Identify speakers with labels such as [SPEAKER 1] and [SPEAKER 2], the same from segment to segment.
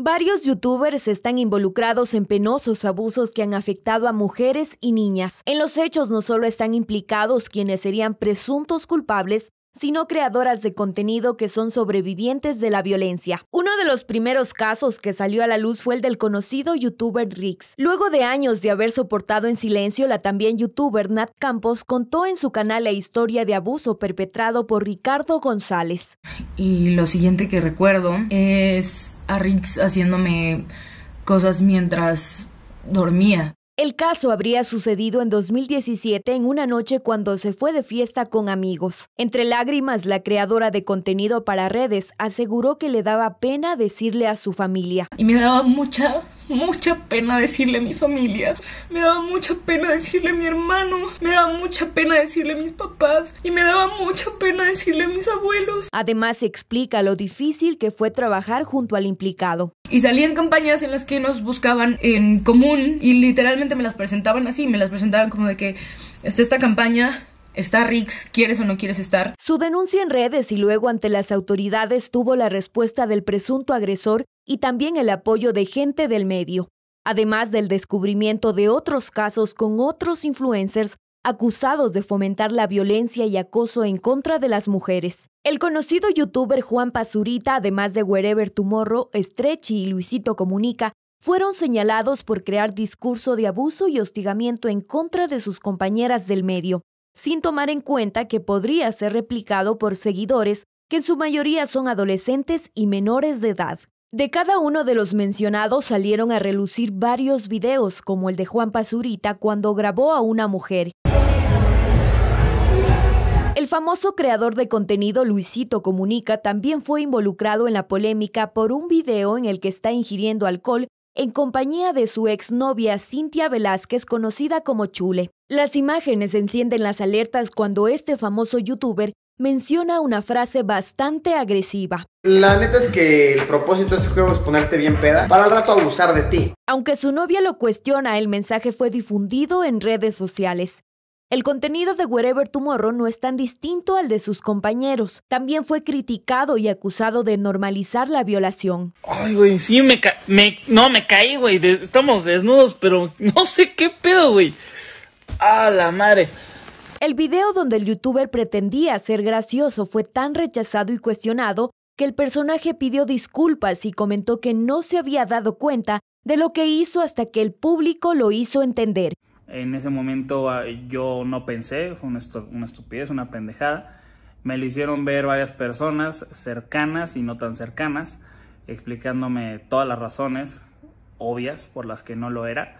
[SPEAKER 1] Varios youtubers están involucrados en penosos abusos que han afectado a mujeres y niñas. En los hechos no solo están implicados quienes serían presuntos culpables, sino creadoras de contenido que son sobrevivientes de la violencia. Uno de los primeros casos que salió a la luz fue el del conocido youtuber Rix. Luego de años de haber soportado en silencio, la también youtuber Nat Campos contó en su canal la historia de abuso perpetrado por Ricardo González. Y lo siguiente que recuerdo es a Rix haciéndome cosas mientras dormía. El caso habría sucedido en 2017 en una noche cuando se fue de fiesta con amigos. Entre lágrimas, la creadora de contenido para redes aseguró que le daba pena decirle a su familia. Y me daba mucha mucha pena decirle a mi familia, me daba mucha pena decirle a mi hermano, me daba mucha pena decirle a mis papás y me daba mucha pena decirle a mis abuelos. Además explica lo difícil que fue trabajar junto al implicado. Y salían campañas en las que nos buscaban en común y literalmente me las presentaban así, me las presentaban como de que está esta campaña Está Rix, quieres o no quieres estar. Su denuncia en redes y luego ante las autoridades tuvo la respuesta del presunto agresor y también el apoyo de gente del medio, además del descubrimiento de otros casos con otros influencers acusados de fomentar la violencia y acoso en contra de las mujeres. El conocido youtuber Juan Pazurita, además de Wherever Tomorrow, Estrechi y Luisito Comunica, fueron señalados por crear discurso de abuso y hostigamiento en contra de sus compañeras del medio, sin tomar en cuenta que podría ser replicado por seguidores que en su mayoría son adolescentes y menores de edad. De cada uno de los mencionados salieron a relucir varios videos, como el de Juan Pazurita cuando grabó a una mujer. El famoso creador de contenido Luisito Comunica también fue involucrado en la polémica por un video en el que está ingiriendo alcohol en compañía de su exnovia Cintia Velázquez, conocida como Chule. Las imágenes encienden las alertas cuando este famoso youtuber menciona una frase bastante agresiva. La neta es que el propósito de este juego es ponerte bien peda para al rato abusar de ti. Aunque su novia lo cuestiona, el mensaje fue difundido en redes sociales. El contenido de Wherever Tomorrow no es tan distinto al de sus compañeros. También fue criticado y acusado de normalizar la violación. Ay, güey, sí, me, No, me caí, güey. estamos desnudos, pero no sé qué pedo, güey. A la madre. El video donde el youtuber pretendía ser gracioso fue tan rechazado y cuestionado que el personaje pidió disculpas y comentó que no se había dado cuenta de lo que hizo hasta que el público lo hizo entender. En ese momento ah, yo no pensé, fue una, estupidez, una pendejada. Me lo hicieron ver varias personas cercanas y no tan cercanas, explicándome todas las razones obvias por las que no lo era.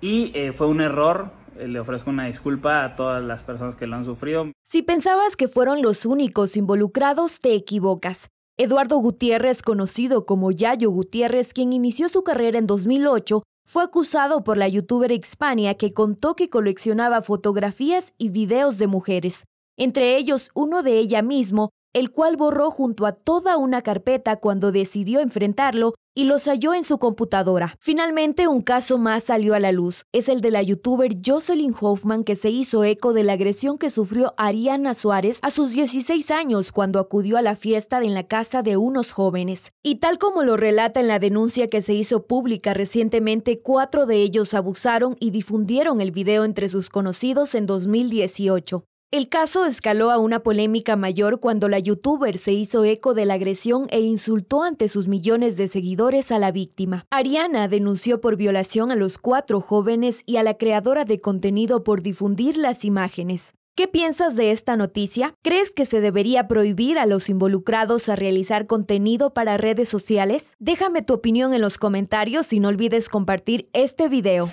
[SPEAKER 1] Y eh, fue un error, eh, le ofrezco una disculpa a todas las personas que lo han sufrido. Si pensabas que fueron los únicos involucrados, te equivocas. Eduardo Gutiérrez, conocido como Yayo Gutiérrez, quien inició su carrera en 2008, fue acusado por la youtuber Hispania que contó que coleccionaba fotografías y videos de mujeres, entre ellos uno de ella mismo el cual borró junto a toda una carpeta cuando decidió enfrentarlo y los halló en su computadora. Finalmente, un caso más salió a la luz. Es el de la youtuber Jocelyn Hoffman que se hizo eco de la agresión que sufrió Ariana Suárez a sus 16 años cuando acudió a la fiesta en la casa de unos jóvenes. Y tal como lo relata en la denuncia que se hizo pública recientemente, cuatro de ellos abusaron y difundieron el video entre sus conocidos en 2018. El caso escaló a una polémica mayor cuando la youtuber se hizo eco de la agresión e insultó ante sus millones de seguidores a la víctima. Ariana denunció por violación a los cuatro jóvenes y a la creadora de contenido por difundir las imágenes. ¿Qué piensas de esta noticia? ¿Crees que se debería prohibir a los involucrados a realizar contenido para redes sociales? Déjame tu opinión en los comentarios y no olvides compartir este video.